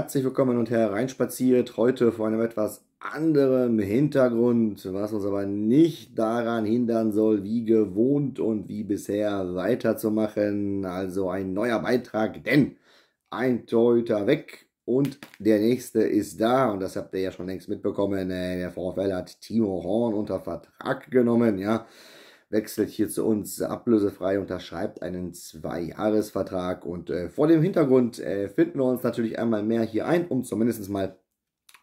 Herzlich willkommen und hereinspaziert. Heute vor einem etwas anderen Hintergrund, was uns aber nicht daran hindern soll, wie gewohnt und wie bisher weiterzumachen. Also ein neuer Beitrag, denn ein Torhüter weg und der nächste ist da. Und das habt ihr ja schon längst mitbekommen. Äh, der VfL hat Timo Horn unter Vertrag genommen, ja wechselt hier zu uns ablösefrei, unterschreibt einen Zwei-Jahres-Vertrag. Und äh, vor dem Hintergrund äh, finden wir uns natürlich einmal mehr hier ein, um zumindest mal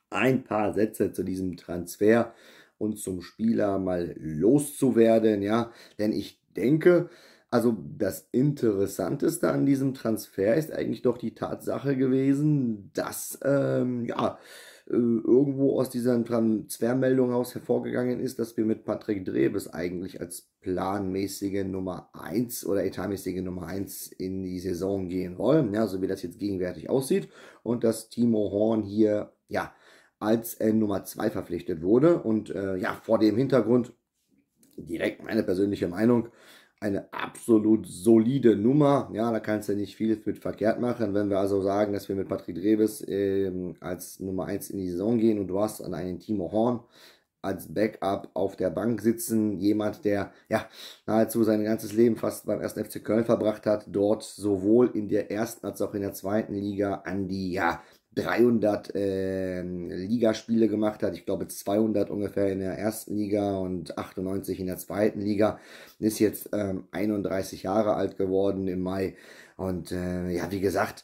ein paar Sätze zu diesem Transfer und zum Spieler mal loszuwerden. Ja, denn ich denke, also das Interessanteste an diesem Transfer ist eigentlich doch die Tatsache gewesen, dass ähm, ja äh, irgendwo aus dieser Transfermeldung aus hervorgegangen ist, dass wir mit Patrick Drebes eigentlich als planmäßige Nummer 1 oder etatmäßige Nummer 1 in die Saison gehen wollen, ja, so wie das jetzt gegenwärtig aussieht. Und dass Timo Horn hier, ja, als äh, Nummer 2 verpflichtet wurde. Und äh, ja, vor dem Hintergrund direkt meine persönliche Meinung eine absolut solide Nummer. Ja, da kannst du nicht viel mit verkehrt machen. Wenn wir also sagen, dass wir mit Patrick Dreves ähm, als Nummer 1 in die Saison gehen und du hast an einen Timo Horn als Backup auf der Bank sitzen, jemand, der ja nahezu sein ganzes Leben fast beim ersten FC Köln verbracht hat, dort sowohl in der ersten als auch in der zweiten Liga an die ja 300 äh, Ligaspiele gemacht hat. Ich glaube 200 ungefähr in der ersten Liga und 98 in der zweiten Liga. Ist jetzt ähm, 31 Jahre alt geworden im Mai. Und äh, ja, wie gesagt,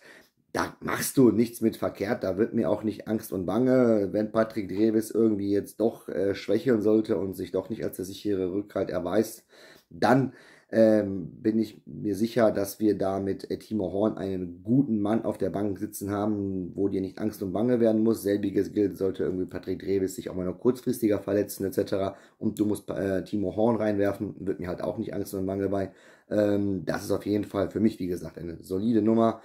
da machst du nichts mit verkehrt. Da wird mir auch nicht Angst und Bange, wenn Patrick Dreves irgendwie jetzt doch äh, schwächeln sollte und sich doch nicht als der sichere Rückhalt erweist. Dann ähm, bin ich mir sicher, dass wir da mit äh, Timo Horn einen guten Mann auf der Bank sitzen haben, wo dir nicht Angst und Bange werden muss. Selbiges gilt, sollte irgendwie Patrick Drewes sich auch mal noch kurzfristiger verletzen etc. Und du musst äh, Timo Horn reinwerfen, wird mir halt auch nicht Angst und Bange bei. Ähm, das ist auf jeden Fall für mich, wie gesagt, eine solide Nummer.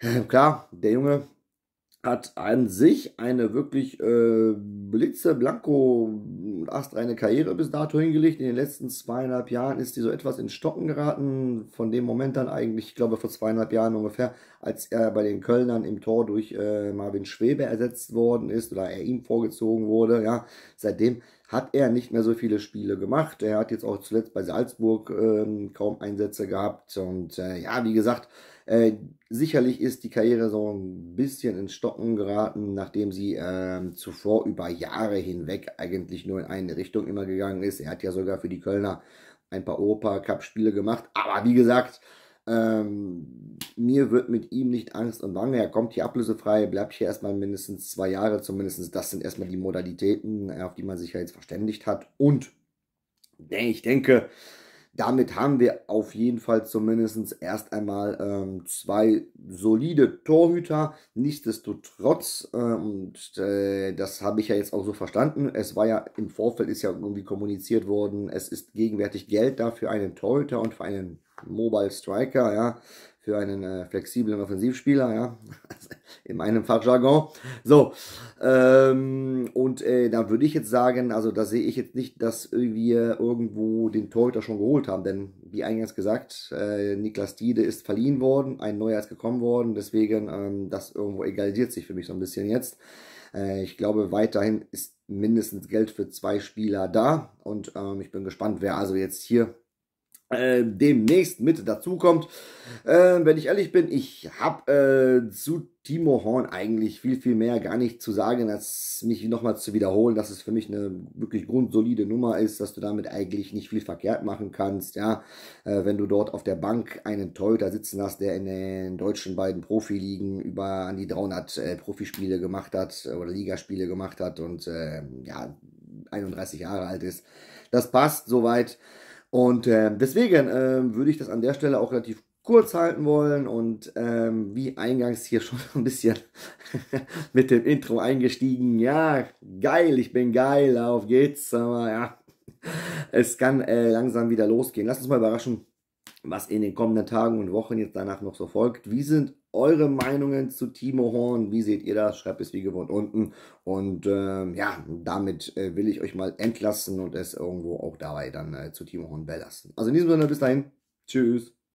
Äh, klar, der Junge hat an sich eine wirklich äh, blitzeblanko astreine Karriere bis dato hingelegt. In den letzten zweieinhalb Jahren ist die so etwas in Stocken geraten. Von dem Moment dann eigentlich, ich glaube vor zweieinhalb Jahren ungefähr, als er bei den Kölnern im Tor durch äh, Marvin Schwebe ersetzt worden ist oder er ihm vorgezogen wurde. Ja, seitdem hat er nicht mehr so viele Spiele gemacht. Er hat jetzt auch zuletzt bei Salzburg ähm, kaum Einsätze gehabt. Und äh, ja, wie gesagt, äh, sicherlich ist die Karriere so ein bisschen ins Stocken geraten, nachdem sie äh, zuvor über Jahre hinweg eigentlich nur in eine Richtung immer gegangen ist. Er hat ja sogar für die Kölner ein paar europa cup spiele gemacht. Aber wie gesagt, ähm, mir wird mit ihm nicht Angst und Wange. Er kommt hier ablösefrei, bleibt hier erstmal mindestens zwei Jahre. Zumindest das sind erstmal die Modalitäten, äh, auf die man sich ja jetzt verständigt hat. Und ich denke, damit haben wir auf jeden Fall zumindest erst einmal ähm, zwei solide Torhüter. Nichtsdestotrotz, äh, und äh, das habe ich ja jetzt auch so verstanden, es war ja im Vorfeld ist ja irgendwie kommuniziert worden, es ist gegenwärtig Geld da für einen Torhüter und für einen Mobile Striker, ja, für einen äh, flexiblen Offensivspieler, ja, in meinem Fachjargon. So, ähm, und äh, da würde ich jetzt sagen, also da sehe ich jetzt nicht, dass wir irgendwo den Torhüter schon geholt haben, denn wie eingangs gesagt, äh, Niklas Diede ist verliehen worden, ein neuer ist gekommen worden, deswegen ähm, das irgendwo egalisiert sich für mich so ein bisschen jetzt. Äh, ich glaube, weiterhin ist mindestens Geld für zwei Spieler da und ähm, ich bin gespannt, wer also jetzt hier äh, demnächst mit dazukommt. Äh, wenn ich ehrlich bin, ich habe äh, zu Timo Horn eigentlich viel, viel mehr gar nicht zu sagen, als mich nochmal zu wiederholen, dass es für mich eine wirklich grundsolide Nummer ist, dass du damit eigentlich nicht viel verkehrt machen kannst, ja. Äh, wenn du dort auf der Bank einen Torhüter sitzen hast, der in den deutschen beiden Profiligen über an die 300 äh, Profispiele gemacht hat oder Ligaspiele gemacht hat und äh, ja, 31 Jahre alt ist. Das passt soweit. Und äh, deswegen äh, würde ich das an der Stelle auch relativ kurz halten wollen und ähm, wie eingangs hier schon ein bisschen mit dem Intro eingestiegen. Ja, geil, ich bin geil, auf geht's. Aber ja, es kann äh, langsam wieder losgehen. Lass uns mal überraschen, was in den kommenden Tagen und Wochen jetzt danach noch so folgt. Wie sind eure Meinungen zu Timo Horn. Wie seht ihr das? Schreibt es wie gewohnt unten. Und ähm, ja, damit äh, will ich euch mal entlassen und es irgendwo auch dabei dann äh, zu Timo Horn belassen. Also in diesem Sinne, bis dahin. Tschüss.